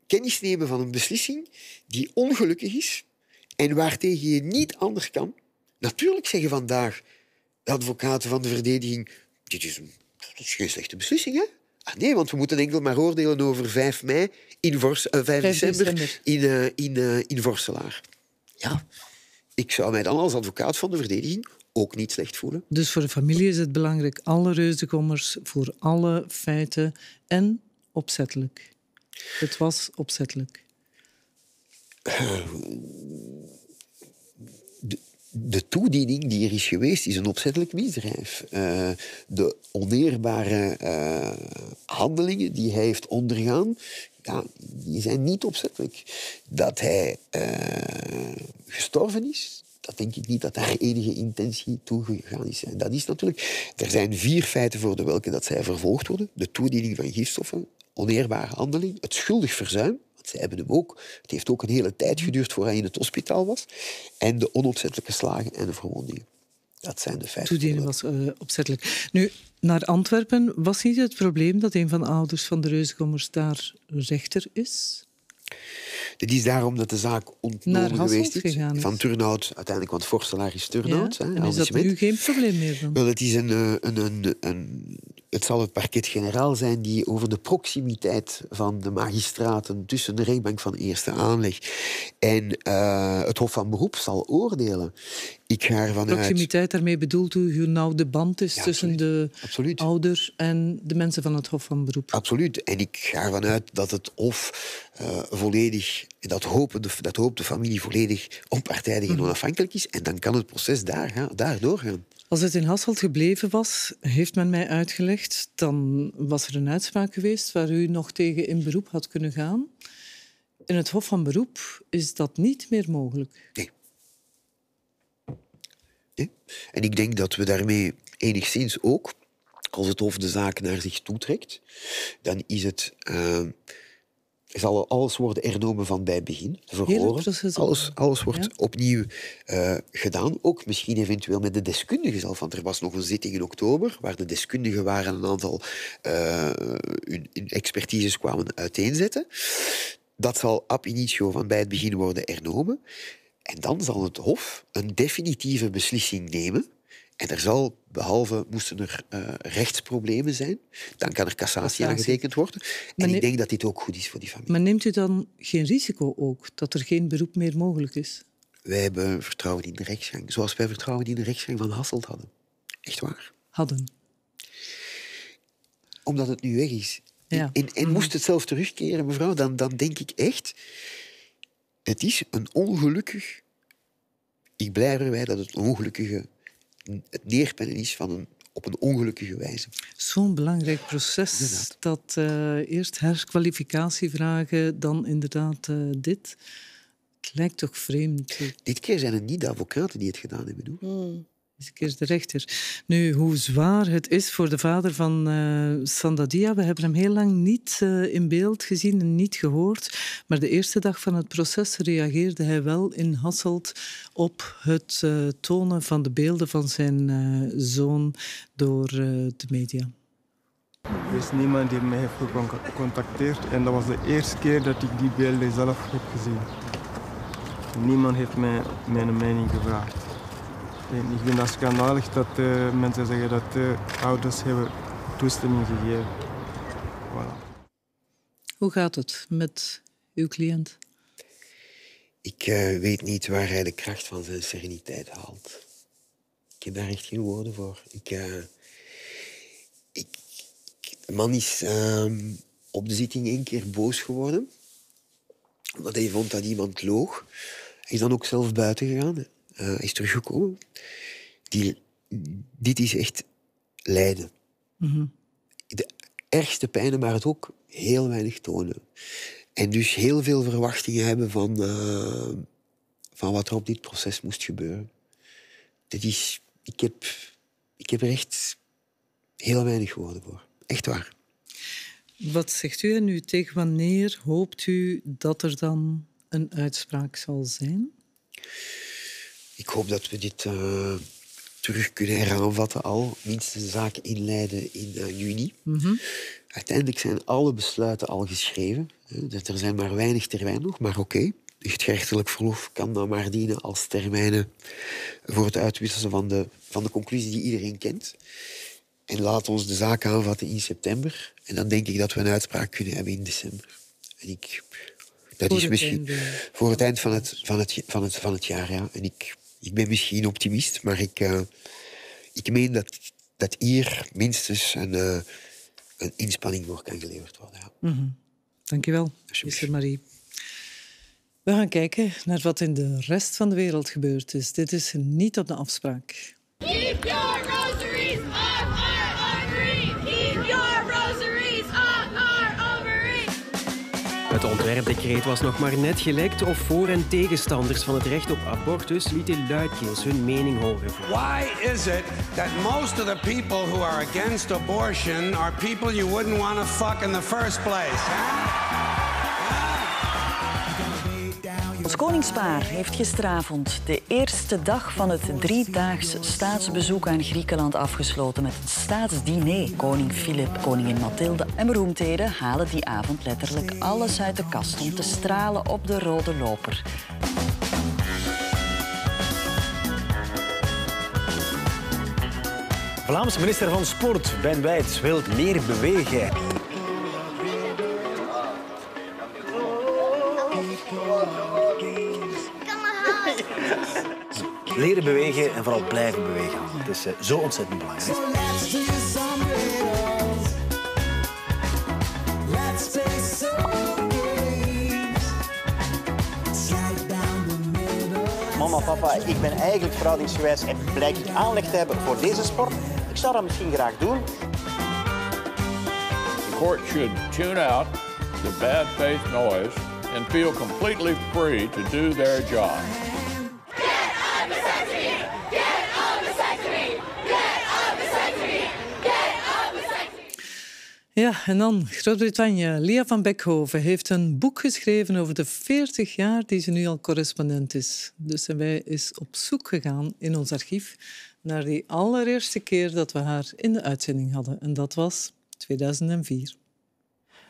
kennis nemen van een beslissing die ongelukkig is en waartegen je niet anders kan. Natuurlijk zeggen vandaag de advocaten van de verdediging, dit is een is geen slechte beslissing, hè? Ah, nee, want we moeten enkel maar oordelen over 5 mei in Vors, 5, eh, december, in, eh, in, eh, in Vorselaar. Ja, ik zou mij dan als advocaat van de verdediging ook niet slecht voelen. Dus voor de familie is het belangrijk, alle reuzekommers, voor alle feiten en opzettelijk. Het was opzettelijk de toediening die er is geweest, is een opzettelijk misdrijf. Eh, de oneerbare eh, handelingen die hij heeft ondergaan, ja, die zijn niet opzettelijk. Dat hij eh, gestorven is, dat denk ik niet dat daar enige intentie toe gegaan is. En dat is natuurlijk... Er zijn vier feiten voor de welke dat zij vervolgd worden. De toediening van gifstoffen, oneerbare handeling, het schuldig verzuim, ze hebben hem ook. Het heeft ook een hele tijd geduurd voordat hij in het hospitaal was. En de onopzettelijke slagen en de verwondingen. Dat zijn de feiten. Toedien was eh, opzettelijk. Nu, naar Antwerpen was niet het probleem dat een van de ouders van de reuzegommers daar rechter is? dit is daarom dat de zaak ontnomen geweest is, Van Turnhout uiteindelijk, want Forstelaar is Turnhout. Ja, en is dat nu geen probleem meer Wel, het is een, eh, een, een, een het zal het parquet-generaal zijn die over de proximiteit van de magistraten tussen de rechtbank van eerste aanleg en eh, het Hof van Beroep zal oordelen ik Proximiteit, daarmee bedoelt u hoe nauw de band is tussen de absoluut. ouder en de mensen van het Hof van Beroep? Absoluut. En ik ga ervan uit dat het Hof eh, volledig, dat, hopen de, dat hoopt de familie volledig onpartijdig en mhm. onafhankelijk is. En dan kan het proces daar, ja, daardoor Als het in Hasselt gebleven was, heeft men mij uitgelegd, dan was er een uitspraak geweest waar u nog tegen in beroep had kunnen gaan. In het Hof van Beroep is dat niet meer mogelijk. En ik denk dat we daarmee enigszins ook, als het Hof de zaak naar zich toetrekt, dan is het. Eh, zal alles worden ernomen van bij het begin, verhoren. Dus alles, alles wordt opnieuw eh, gedaan. Ook misschien eventueel met de deskundigen zelf. Want er was nog een zitting in oktober waar de deskundigen waren een aantal eh, hun, expertises kwamen uiteenzetten. Dat zal ab initio van bij het begin worden ernomen. En dan zal het Hof een definitieve beslissing nemen. En er zal, behalve moesten er eh, rechtsproblemen zijn, dan kan er cassatie aangetekend worden. En ik denk dat dit ook goed is voor die familie. Maar neemt u dan geen risico ook dat er geen beroep meer mogelijk is? Wij hebben vertrouwen in de rechtsgang, zoals wij vertrouwen in de rechtsgang van Hasselt hadden. Echt waar. Hadden. Omdat het nu weg is. En, en, moest het zelf terugkeren, mevrouw, dan, dan denk ik echt het is een ongelukkig. Ik blijf erbij dat het ongelukkige. Het neerpennen is van een, op een ongelukkige wijze. Zo'n belangrijk proces. Dat eh, eerst herskwalificatie vragen, dan inderdaad eh, dit. Het lijkt toch vreemd. Dit keer zijn het niet de advocaten die het gedaan hebben deze keer de rechter. Nu, hoe zwaar het is voor de vader van uh, Sandadia, we hebben hem heel lang niet eh, in beeld gezien en niet gehoord. Maar de eerste dag van het proces reageerde hij wel in Hasselt op het eh, tonen van de beelden van zijn zoon door de media. Er is niemand die mij heeft gecontacteerd en dat was de eerste keer dat ik die beelden zelf heb gezien. Niemand heeft mij mijn mening gevraagd ik vind dat schandalig dat eh, mensen zeggen dat de eh, ouders hebben toestemming gegeven. Voilà. Hoe gaat het met uw cliënt? Ik eh, weet niet waar hij de kracht van zijn sereniteit haalt. Ik heb daar echt geen woorden voor. Ik, ik, de man is ehm, op de zitting één keer boos geworden, omdat hij vond dat iemand loog. Hij is dan ook zelf buiten gegaan eh, is teruggekomen. Die, dit is echt lijden. Mhm. De ergste pijnen, maar het ook heel weinig tonen. En dus heel veel verwachtingen hebben van, eh, van wat er op dit proces moest gebeuren. Dit is, ik, heb, ik heb er echt heel weinig woorden voor. Echt waar. Wat zegt u nu? Tegen wanneer hoopt u dat er dan een uitspraak zal zijn? Ik hoop dat we dit uh, terug kunnen heraanvatten al. Minstens de zaak inleiden in eh, juni. Mhm. Uiteindelijk zijn alle besluiten al geschreven. Dat er zijn maar weinig termijn nog, maar oké. Okay. Het gerechtelijk verlof kan dan maar dienen als termijnen voor het uitwisselen van de, van de conclusie die iedereen kent. En laat ons de zaak aanvatten in september. En dan denk ik dat we een uitspraak kunnen hebben in december. En ik, dat is misschien voor het eind van het, van het, van het, van het jaar, ja. En ik, ik ben misschien optimist, maar ik, eh, ik meen dat, dat hier minstens een, eh, een inspanning voor kan geleverd worden. Ja. Mm -hmm. Dankjewel, Mr. Marie. We gaan kijken naar wat in de rest van de wereld gebeurd is. Dit is niet op de afspraak. Het ontwerpdecreet was nog maar net gelekt of voor- en tegenstanders van het recht op abortus lieten luidkeels hun mening horen. Why is it that most of the people who are against abortion are people you wouldn't want to fuck in the first place? Huh? Het koningspaar heeft gisteravond de eerste dag van het driedaags staatsbezoek aan Griekenland afgesloten met een staatsdiner. Koning Filip, koningin Mathilde en beroemdheden halen die avond letterlijk alles uit de kast om te stralen op de rode loper. Vlaams minister van Sport Ben Wijts wil meer bewegen. Leren bewegen en vooral blijven bewegen. Het is eh, zo ontzettend belangrijk. Mama, papa, ik ben eigenlijk verhoudingsgewijs en blijk ik aanleg te hebben voor deze sport. Ik zou dat misschien graag doen. The court should tune out the bad faith noise and feel completely free to do their job. Ja, en dan Groot-Brittannië. Lia van Beckhoven heeft een boek geschreven over de 40 jaar die ze nu al correspondent is. Dus wij is op zoek gegaan in ons archief naar die allereerste keer dat we haar in de uitzending hadden. En dat was 2004.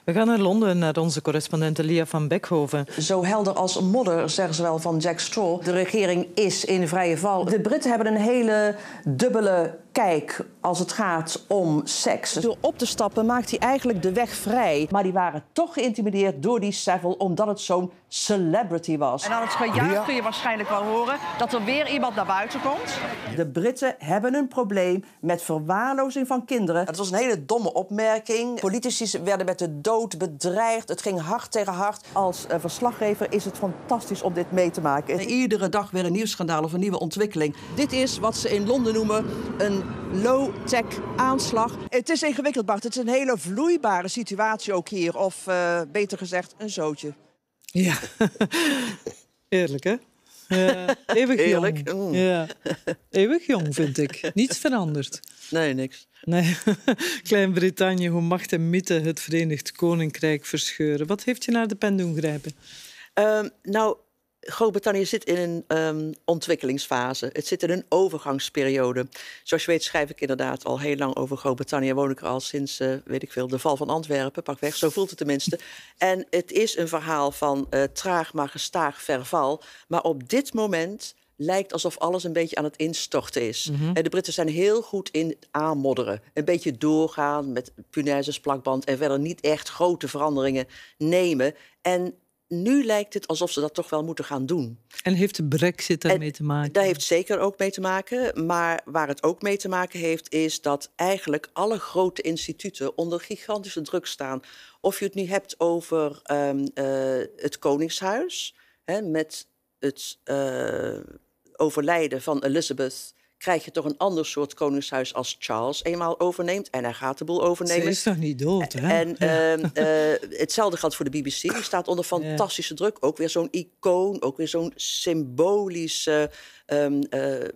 We gaan naar Londen, naar onze correspondent Lia van Beckhoven. Zo helder als modder, zeggen ze wel van Jack Straw. De regering is in vrije val. De Britten hebben een hele dubbele kijk als het gaat om seks. Door op te stappen maakt hij eigenlijk de weg vrij. Maar die waren toch geïntimideerd door die Savile omdat het zo'n celebrity was. En aan het gejuich kun je waarschijnlijk wel horen dat er weer iemand naar buiten komt. De Britten hebben een probleem met verwaarlozing van kinderen. Het was een hele domme opmerking. Politici werden met de dood bedreigd. Het ging hard tegen hard. Als eh, verslaggever is het fantastisch om dit mee te maken. Iedere dag weer een schandaal of een nieuwe ontwikkeling. Dit is wat ze in Londen noemen een low-tech aanslag. Het is ingewikkeld, Bart. Het is een hele vloeibare situatie ook hier. Of eh, beter gezegd, een zootje. Ja, eerlijk hè? Uh, eeuwig jong. Ja. Mm. Eeuwig jong, vind ik. Niets veranderd. Nee, niks. Nee. Klein-Brittannië, hoe macht en mythe het Verenigd Koninkrijk verscheuren. Wat heeft je naar de pen doen grijpen? Ehm, nou, Groot-Brittannië zit in een ehm, ontwikkelingsfase. Het zit in een overgangsperiode. Zoals je weet schrijf ik inderdaad al heel lang over Groot-Brittannië. Woon ik er al sinds, eh, weet ik veel, de val van Antwerpen. Pak weg, zo voelt het tenminste. En het is een verhaal van eh, traag maar gestaag verval. Maar op dit moment lijkt alsof alles een beetje aan het instorten is. Mhm. En de Britten zijn heel goed in aanmodderen. Een beetje doorgaan met punaises, plakband... en verder niet echt grote veranderingen nemen. En nu lijkt het alsof ze dat toch wel moeten gaan doen. En heeft de brexit daarmee te maken? Daar heeft zeker ook mee te maken. Maar waar het ook mee te maken heeft, is dat eigenlijk alle grote instituten onder gigantische druk staan. Of je het nu hebt over ehm, eh, het Koningshuis, hè, met het eh, overlijden van Elizabeth krijg je toch een ander soort koningshuis als Charles eenmaal overneemt. En hij gaat de boel overnemen. Ze is toch niet dood, hè? En ehm, eh, hetzelfde geldt voor de BBC. Die staat onder fantastische druk. Ook weer zo'n icoon, ook weer zo'n symbolische... Ehm, eh,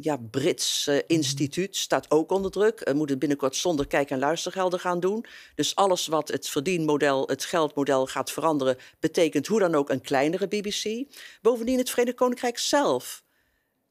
ja, Brits eh, mhm. instituut staat ook onder druk. moet het binnenkort zonder kijk- en luistergelden gaan doen. Dus alles wat het verdienmodel, het geldmodel gaat veranderen, betekent hoe dan ook een kleinere BBC. Bovendien het Verenigd Koninkrijk zelf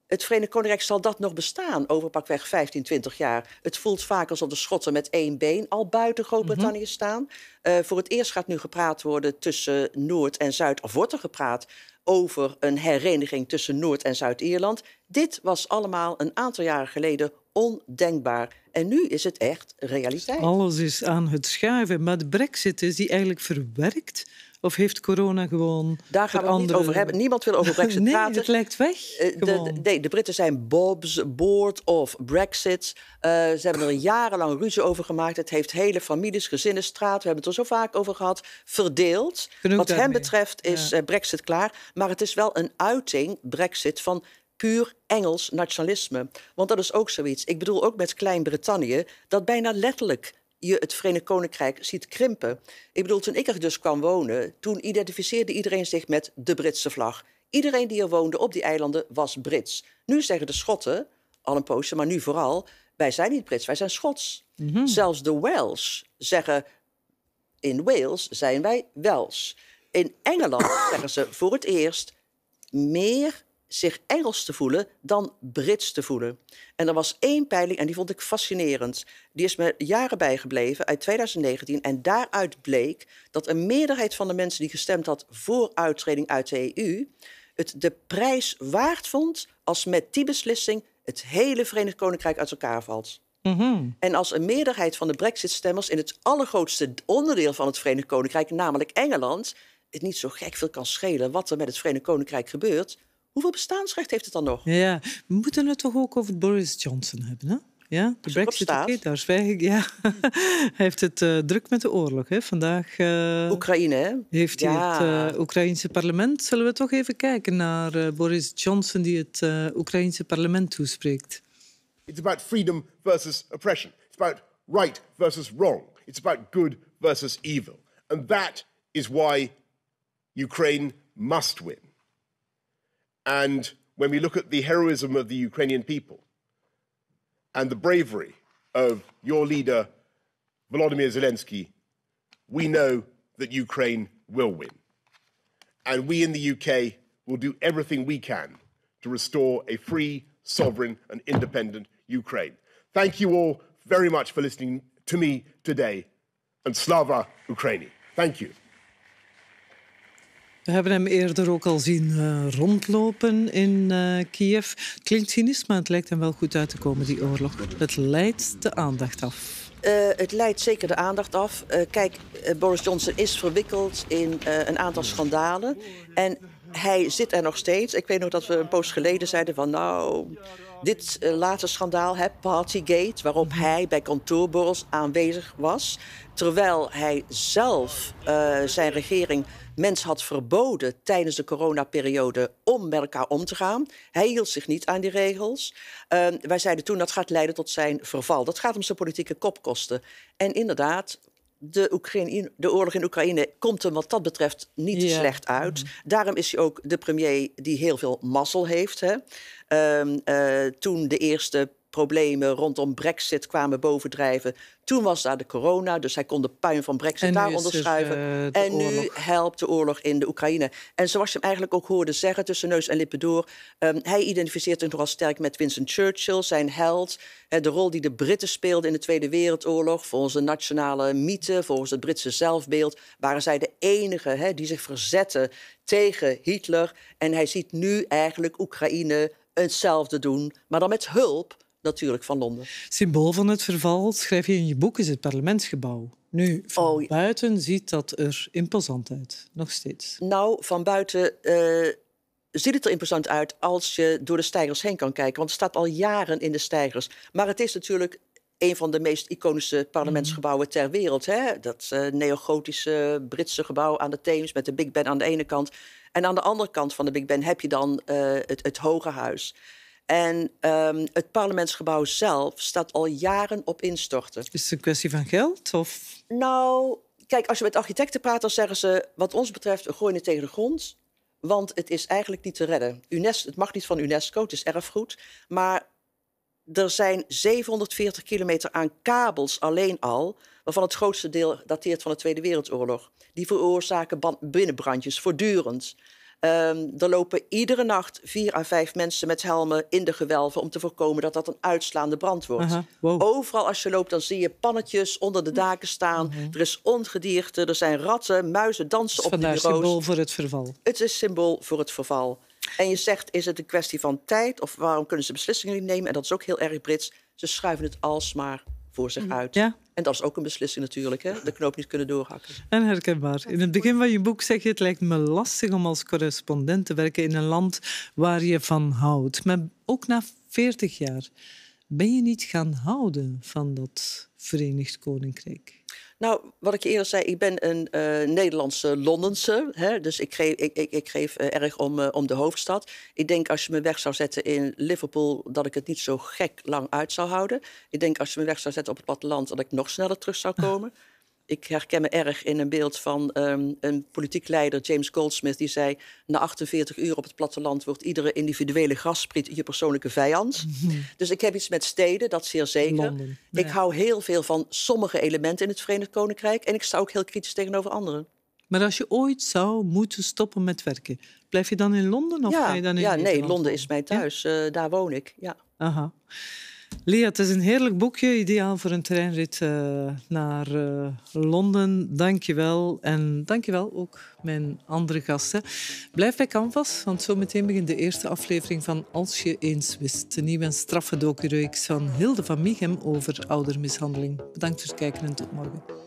het Verenigd Koninkrijk zal dat nog bestaan over pakweg 15, 20 jaar. Het voelt vaak alsof de Schotten met één been al buiten Groot-Brittannië mhm. staan. Eh, voor het eerst gaat nu gepraat worden tussen Noord en Zuid, of wordt er gepraat over een hereniging tussen Noord- en Zuid-Ierland. Dit was allemaal een aantal jaren geleden ondenkbaar. En nu is het echt realiteit. Alles is aan het schuiven. Maar de brexit is die eigenlijk verwerkt of heeft corona gewoon. Daar gaan we niet over hebben. Niemand wil over Brexit nee, praten. Het lijkt weg. Eh, de, de, de Britten zijn Bob's, Board of Brexit. Eh, ze hebben er jarenlang ruzie over gemaakt. Het heeft hele families, gezinnen, straat. We hebben het er zo vaak over gehad. Verdeeld. Wat hen betreft is eh, Brexit klaar. Maar het is wel een uiting, Brexit, van puur Engels nationalisme. Want dat is ook zoiets. Ik bedoel ook met Klein-Brittannië dat bijna letterlijk je het Verenigd Koninkrijk ziet krimpen. Ik bedoel, toen ik er dus kwam wonen, toen identificeerde iedereen zich met de Britse vlag. Iedereen die er woonde op die eilanden was Brits. Nu zeggen de Schotten, al een poosje, maar nu vooral, wij zijn niet Brits, wij zijn Schots. Mhm. Zelfs de Welsh zeggen, in Wales zijn wij Welsh. In Engeland zeggen ze voor het eerst meer zich Engels te voelen dan Brits te voelen. En er was één peiling en die vond ik fascinerend. Die is me jaren bijgebleven uit 2019 en daaruit bleek dat een meerderheid van de mensen die gestemd had voor uittreding uit de EU het de prijs waard vond als met die beslissing het hele Verenigd Koninkrijk uit elkaar valt. Mhm. En als een meerderheid van de Brexit-stemmers in het allergrootste onderdeel van het Verenigd Koninkrijk, namelijk Engeland, het niet zo gek veel kan schelen wat er met het Verenigd Koninkrijk gebeurt, Hoeveel bestaansrecht heeft het dan nog? Ja, we moeten het toch ook over Boris Johnson hebben, hè? Ja, de Brexit, oké, daar zwijg ik. Ja. hij heeft het uh, druk met de oorlog. Hè. Vandaag uh, Oekraïne, hè? heeft hij het eh, Oekraïnse parlement. Zullen we toch even kijken naar Boris Johnson die het Oekraïnse parlement toespreekt. It's about freedom versus oppression. It's about right versus wrong. It's about good versus evil. And that is why Ukraine must win. And when we look at the heroism of the Ukrainian people and the bravery of your leader, Volodymyr Zelensky, we know that Ukraine will win. And we in the UK will do everything we can to restore a free, sovereign, and independent Ukraine. Thank you all very much for listening to me today, and Slava Ukraini. Thank you. We hebben hem eerder ook al zien eh, rondlopen in eh, Kiev. Het klinkt cynisch, maar het lijkt hem wel goed uit te komen, die oorlog. Het leidt de aandacht af. Eh, het leidt zeker de aandacht af. kijk, Boris Johnson is verwikkeld in een aantal schandalen. En hij zit er nog steeds. Ik weet nog dat we een poos geleden zeiden van nou dit uh, laatste schandaal, hè, Partygate, waarop mhm. hij bij kantoorborrels aanwezig was, terwijl hij zelf eh, zijn regering mens had verboden tijdens de coronaperiode om met elkaar om te gaan. Hij hield zich niet aan die regels. Eh, wij zeiden toen dat gaat leiden tot zijn verval. Dat gaat hem zijn politieke kop kosten. En inderdaad, de, Oekraïne, de oorlog in Oekraïne komt hem wat dat betreft niet slecht uit. Mhm. Daarom is hij ook de premier die heel veel mazzel heeft. Hè. Ehm, eh, toen de eerste problemen rondom Brexit kwamen bovendrijven. Toen was daar de corona, dus hij kon de puin van Brexit daar onderschuiven. en nu dus, eh, helpt de oorlog in de Oekraïne. En zoals je hem eigenlijk ook hoorde zeggen, tussen neus en lippen door, ehm, hij identificeert zich nogal sterk met Winston Churchill, zijn held. de rol die de Britten speelden in de Tweede Wereldoorlog, volgens de nationale mythe, volgens het Britse zelfbeeld, waren zij de enige die zich verzetten tegen Hitler. En hij ziet nu eigenlijk Oekraïne hetzelfde doen, maar dan met hulp natuurlijk van Londen. Symbool van het verval, schrijf je in je boek, is het parlementsgebouw. Nu, van oh, buiten ziet dat er imposant uit, nog steeds. Nou, van buiten eh, ziet het er imposant uit als je door de stijgers heen kan kijken. Want het staat al jaren in de stijgers. Maar het is natuurlijk een van de meest iconische parlementsgebouwen mhm. ter wereld. Hè? Dat eh, neogotische Britse gebouw aan de Theems met de Big Ben aan de ene kant. En aan de andere kant van de Big Ben heb je dan eh, het, het Hoge Huis. En ehm, het parlementsgebouw zelf staat al jaren op instorten. Is het een kwestie van geld? Of? Nou, kijk, als je met architecten praat, dan zeggen ze, wat ons betreft, we gooien het tegen de grond. Want het is eigenlijk niet te redden. UNESCO, het mag niet van UNESCO, het is erfgoed. Maar er zijn 740 kilometer aan kabels alleen al, waarvan het grootste deel dateert van de Tweede Wereldoorlog. Die veroorzaken binnenbrandjes voortdurend. Um, er lopen iedere nacht vier à vijf mensen met helmen in de gewelven om te voorkomen dat dat een uitslaande brand wordt. Overal als je loopt, dan zie je pannetjes onder de daken staan. Mhm. Er is ongedierte, er zijn ratten, muizen dansen op de bureaus. Het is symbool voor het verval. Het is symbool voor het verval. En je zegt, is het een kwestie van tijd of waarom kunnen ze beslissingen niet nemen? En dat is ook heel erg Brits. Ze schuiven het alsmaar voor zich mhm. uit. Ja, en dat is ook een beslissing natuurlijk, hè? de knoop niet kunnen doorhakken. En herkenbaar. In het begin van je boek zeg je: het lijkt me lastig om als correspondent te werken in een land waar je van houdt. Maar ook na 40 jaar ben je niet gaan houden van dat Verenigd Koninkrijk? Nou, wat ik je eerder zei, ik ben een eh, Nederlandse Londense. Hè, dus ik geef, ik, ik, geef eh, erg om, eh, om de hoofdstad. Ik denk als je me weg zou zetten in Liverpool, dat ik het niet zo gek lang uit zou houden. Ik denk als je me weg zou zetten op het platteland, dat ik nog sneller terug zou komen ik herken me erg in een beeld van ehm, een politiek leider, James Goldsmith, die zei: Na 48 uur op het platteland wordt iedere individuele graspriet je persoonlijke vijand. Dus ik heb iets met steden, dat zeer zeker. ik hou heel veel van sommige elementen in het Verenigd Koninkrijk en ik sta ook heel kritisch tegenover anderen. Maar als je ooit zou moeten stoppen met werken, blijf je dan in Londen of ja, ga je dan in Ja, nee, Londen is mijn thuis. Eh, daar woon ik. Ja. Aha. Lia, het is een heerlijk boekje, ideaal voor een treinrit eh, naar eh, Londen. Dank je wel. En dank je wel ook mijn andere gasten. Blijf bij Canvas, want zo meteen begint de eerste aflevering van Als je eens wist. De nieuwe en straffe docureeks van Hilde van Mieghem over oudermishandeling. Bedankt voor het kijken en tot morgen.